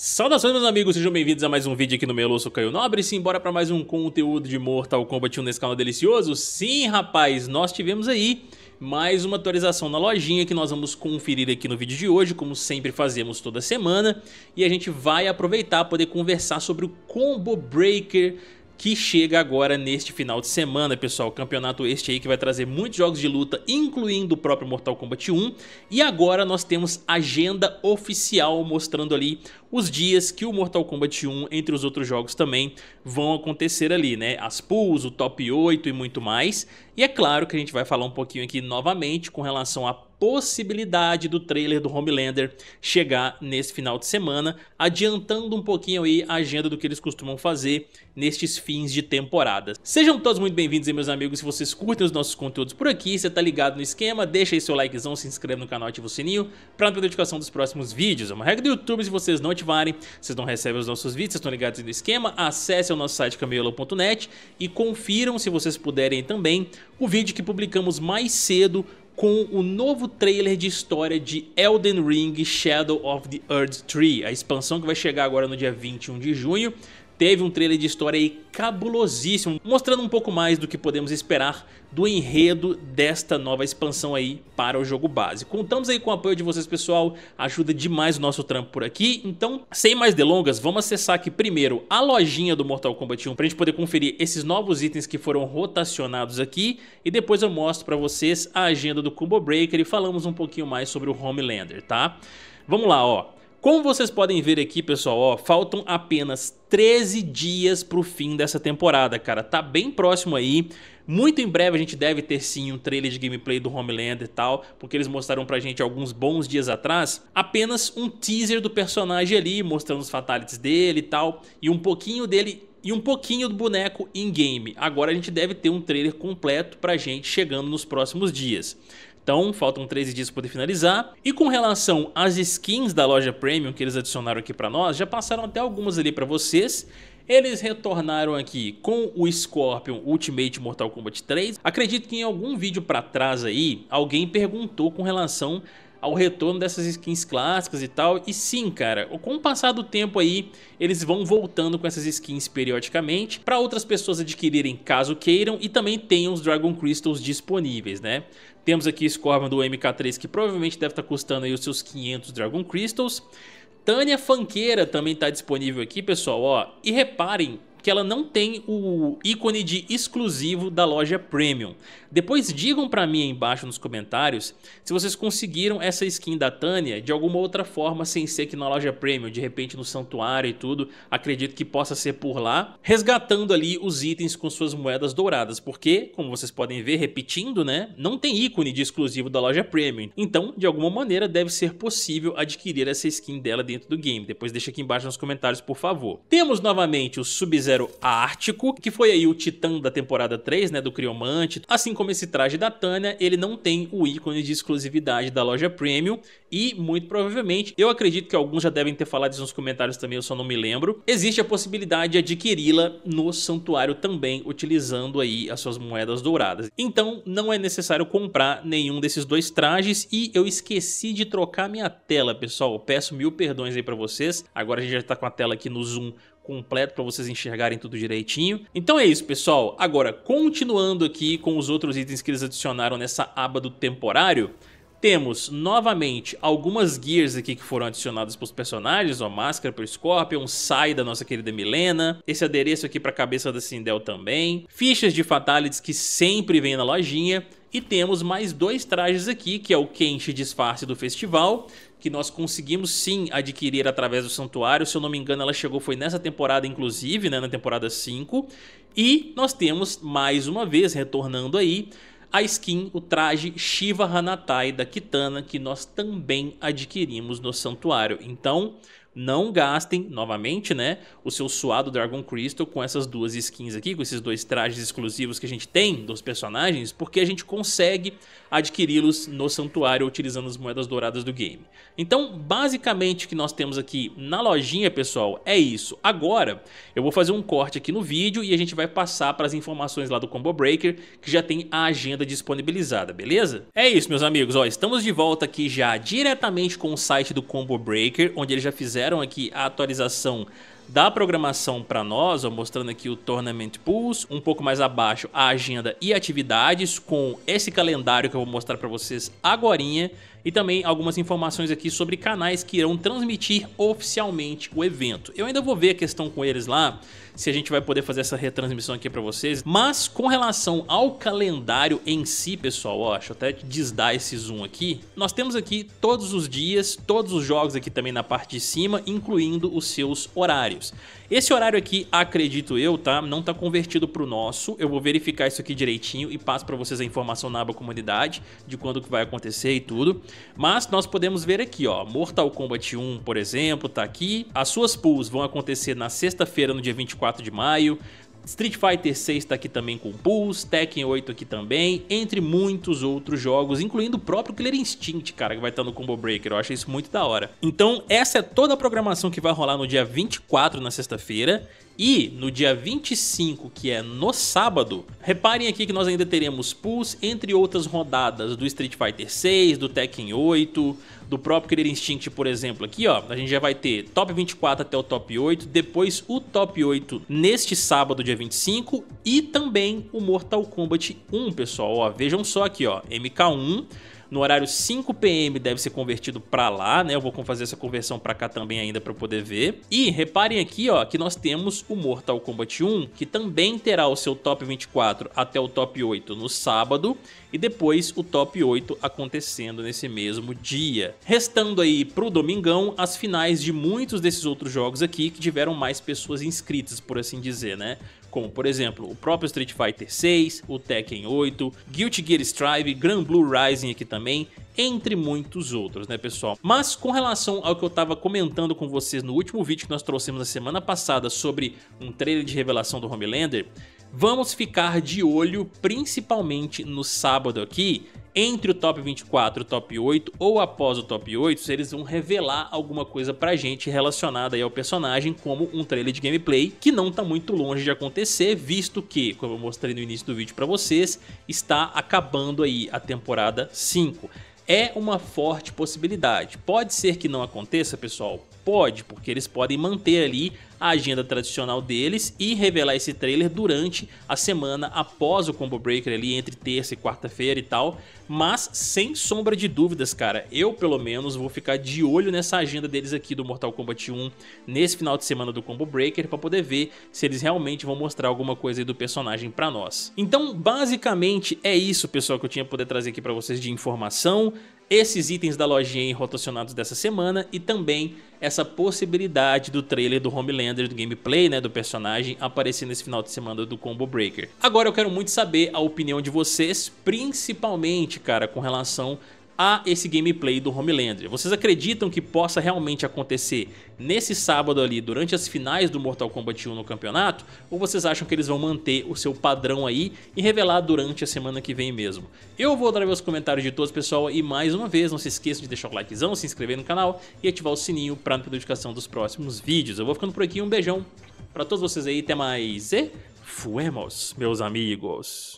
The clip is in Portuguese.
Saudações meus amigos, sejam bem-vindos a mais um vídeo aqui no meu Louço Caio Nobre Sim, bora pra mais um conteúdo de Mortal Kombat 1 nesse canal delicioso Sim, rapaz, nós tivemos aí mais uma atualização na lojinha que nós vamos conferir aqui no vídeo de hoje, como sempre fazemos toda semana, e a gente vai aproveitar poder conversar sobre o Combo Breaker que chega agora neste final de semana, pessoal. Campeonato este aí que vai trazer muitos jogos de luta, incluindo o próprio Mortal Kombat 1. E agora nós temos agenda oficial mostrando ali os dias que o Mortal Kombat 1, entre os outros jogos também, vão acontecer ali, né? As pools, o top 8 e muito mais. E é claro que a gente vai falar um pouquinho aqui novamente com relação a possibilidade do trailer do Homelander chegar nesse final de semana, adiantando um pouquinho aí a agenda do que eles costumam fazer nestes fins de temporada. Sejam todos muito bem-vindos aí, meus amigos, se vocês curtem os nossos conteúdos por aqui, você tá ligado no esquema, deixa aí seu likezão, se inscreve no canal, ativa o sininho pra não perder notificação dos próximos vídeos. É uma regra do YouTube, se vocês não ativarem, vocês não recebem os nossos vídeos, vocês estão ligados no esquema, acesse o nosso site camelo.net e confiram, se vocês puderem também, o vídeo que publicamos mais cedo com o novo trailer de história de Elden Ring Shadow of the Earth Tree, a expansão que vai chegar agora no dia 21 de junho, teve um trailer de história aí cabulosíssimo, mostrando um pouco mais do que podemos esperar do enredo desta nova expansão aí para o jogo base. Contamos aí com o apoio de vocês pessoal, ajuda demais o nosso trampo por aqui, então sem mais delongas, vamos acessar aqui primeiro a lojinha do Mortal Kombat 1 para a gente poder conferir esses novos itens que foram rotacionados aqui e depois eu mostro para vocês a agenda do Combo Breaker e falamos um pouquinho mais sobre o Homelander, tá? Vamos lá, ó. Como vocês podem ver aqui, pessoal, ó, faltam apenas 13 dias para o fim dessa temporada, cara. Tá bem próximo aí. Muito em breve a gente deve ter sim um trailer de gameplay do Homelander e tal, porque eles mostraram pra gente alguns bons dias atrás apenas um teaser do personagem ali, mostrando os fatalities dele e tal, e um pouquinho dele e um pouquinho do boneco in-game. Agora a gente deve ter um trailer completo pra gente chegando nos próximos dias. Então, faltam 13 dias para poder finalizar. E com relação às skins da loja Premium que eles adicionaram aqui para nós, já passaram até algumas ali para vocês. Eles retornaram aqui com o Scorpion Ultimate Mortal Kombat 3. Acredito que em algum vídeo para trás aí, alguém perguntou com relação ao retorno dessas skins clássicas e tal. E sim, cara, com o passar do tempo aí, eles vão voltando com essas skins periodicamente para outras pessoas adquirirem caso queiram e também tem os Dragon Crystals disponíveis, né? Temos aqui Scorpion do MK3 que provavelmente deve estar tá custando aí os seus 500 Dragon Crystals. Tânia Fanqueira também está disponível aqui, pessoal, ó. E reparem, que ela não tem o ícone de exclusivo da loja Premium. Depois digam para mim aí embaixo nos comentários se vocês conseguiram essa skin da Tânia de alguma outra forma sem ser que na loja Premium, de repente no santuário e tudo, acredito que possa ser por lá, resgatando ali os itens com suas moedas douradas, porque, como vocês podem ver, repetindo, né, não tem ícone de exclusivo da loja Premium. Então, de alguma maneira, deve ser possível adquirir essa skin dela dentro do game. Depois deixa aqui embaixo nos comentários, por favor. Temos novamente o sub a Ártico, que foi aí o titã da temporada 3, né, do Criomante. Assim como esse traje da Tânia, ele não tem o ícone de exclusividade da loja Premium e muito provavelmente, eu acredito que alguns já devem ter falado isso nos comentários também, eu só não me lembro, existe a possibilidade de adquiri-la no santuário também, utilizando aí as suas moedas douradas. Então, não é necessário comprar nenhum desses dois trajes e eu esqueci de trocar minha tela, pessoal. Eu peço mil perdões aí para vocês. Agora a gente já tá com a tela aqui no zoom completo para vocês enxergarem tudo direitinho. Então é isso, pessoal. Agora, continuando aqui com os outros itens que eles adicionaram nessa aba do temporário, temos novamente algumas gears aqui que foram adicionadas para os personagens, ó, máscara para o Scorpion, sai da nossa querida Milena, esse adereço aqui para a cabeça da Sindel também, fichas de fatalities que sempre vem na lojinha, e temos mais dois trajes aqui, que é o Kenshi disfarce do festival que nós conseguimos sim adquirir através do santuário. Se eu não me engano, ela chegou foi nessa temporada, inclusive, né, na temporada 5. E nós temos, mais uma vez, retornando aí, a skin, o traje Shiva Hanatai da Kitana, que nós também adquirimos no santuário. Então, não gastem, novamente, né, o seu suado Dragon Crystal com essas duas skins aqui, com esses dois trajes exclusivos que a gente tem dos personagens, porque a gente consegue adquiri-los no santuário utilizando as moedas douradas do game. Então, basicamente, o que nós temos aqui na lojinha, pessoal, é isso. Agora, eu vou fazer um corte aqui no vídeo e a gente vai passar para as informações lá do Combo Breaker, que já tem a agenda disponibilizada, beleza? É isso, meus amigos, ó, estamos de volta aqui já diretamente com o site do Combo Breaker, onde eles já fizeram fizeram aqui a atualização da programação para nós, ó, mostrando aqui o Tournament Pulse, um pouco mais abaixo a agenda e atividades com esse calendário que eu vou mostrar para vocês agora e também algumas informações aqui sobre canais que irão transmitir oficialmente o evento. Eu ainda vou ver a questão com eles lá, se a gente vai poder fazer essa retransmissão aqui para vocês, mas com relação ao calendário em si, pessoal, ó, deixa eu até desdar esse zoom aqui, nós temos aqui todos os dias, todos os jogos aqui também na parte de cima, incluindo os seus horários horários. Esse horário aqui, acredito eu, tá? Não tá convertido pro nosso. Eu vou verificar isso aqui direitinho e passo para vocês a informação na aba comunidade de quando que vai acontecer e tudo. Mas nós podemos ver aqui, ó, Mortal Kombat 1, por exemplo, tá aqui. As suas pools vão acontecer na sexta-feira, no dia 24 de maio. Street Fighter 6 está aqui também com Pulse, Tekken 8 aqui também, entre muitos outros jogos, incluindo o próprio Killer Instinct, cara, que vai estar no Combo Breaker, eu acho isso muito da hora. Então essa é toda a programação que vai rolar no dia 24, na sexta-feira, e no dia 25, que é no sábado, reparem aqui que nós ainda teremos pulls entre outras rodadas do Street Fighter 6, do Tekken 8, do próprio Killer Instinct, por exemplo, aqui ó, a gente já vai ter top 24 até o top 8, depois o top 8 neste sábado, dia 25, e também o Mortal Kombat 1, pessoal, ó, vejam só aqui ó, MK1, no horário 5 pm deve ser convertido para lá, né? Eu vou fazer essa conversão para cá também ainda para poder ver. E reparem aqui, ó, que nós temos o Mortal Kombat 1, que também terá o seu top 24 até o top 8 no sábado e depois o top 8 acontecendo nesse mesmo dia. Restando aí pro domingão as finais de muitos desses outros jogos aqui que tiveram mais pessoas inscritas, por assim dizer, né? como por exemplo o próprio Street Fighter 6, o Tekken 8, Guilty Gear Strive, Grand Blue Rising aqui também, entre muitos outros, né pessoal? Mas com relação ao que eu tava comentando com vocês no último vídeo que nós trouxemos na semana passada sobre um trailer de revelação do Homelander, vamos ficar de olho principalmente no sábado aqui entre o top 24 e o top 8 ou após o top 8, eles vão revelar alguma coisa pra gente relacionada aí ao personagem, como um trailer de gameplay, que não tá muito longe de acontecer, visto que, como eu mostrei no início do vídeo para vocês, está acabando aí a temporada 5 é uma forte possibilidade. Pode ser que não aconteça, pessoal? pode, porque eles podem manter ali a agenda tradicional deles e revelar esse trailer durante a semana após o Combo Breaker ali entre terça e quarta-feira e tal, mas sem sombra de dúvidas, cara, eu pelo menos vou ficar de olho nessa agenda deles aqui do Mortal Kombat 1 nesse final de semana do Combo Breaker para poder ver se eles realmente vão mostrar alguma coisa aí do personagem para nós. Então, basicamente é isso, pessoal, que eu tinha poder trazer aqui para vocês de informação esses itens da lojinha em rotacionados dessa semana e também essa possibilidade do trailer do Homelander, do gameplay, né, do personagem aparecer nesse final de semana do Combo Breaker. Agora eu quero muito saber a opinião de vocês, principalmente, cara, com relação a esse gameplay do Homelander. Vocês acreditam que possa realmente acontecer nesse sábado ali, durante as finais do Mortal Kombat 1 no campeonato? Ou vocês acham que eles vão manter o seu padrão aí e revelar durante a semana que vem mesmo? Eu vou dar meus comentários de todos, pessoal, e mais uma vez, não se esqueçam de deixar o likezão, se inscrever no canal e ativar o sininho para não perder notificação dos próximos vídeos. Eu vou ficando por aqui, um beijão para todos vocês aí, até mais e fuemos, meus amigos!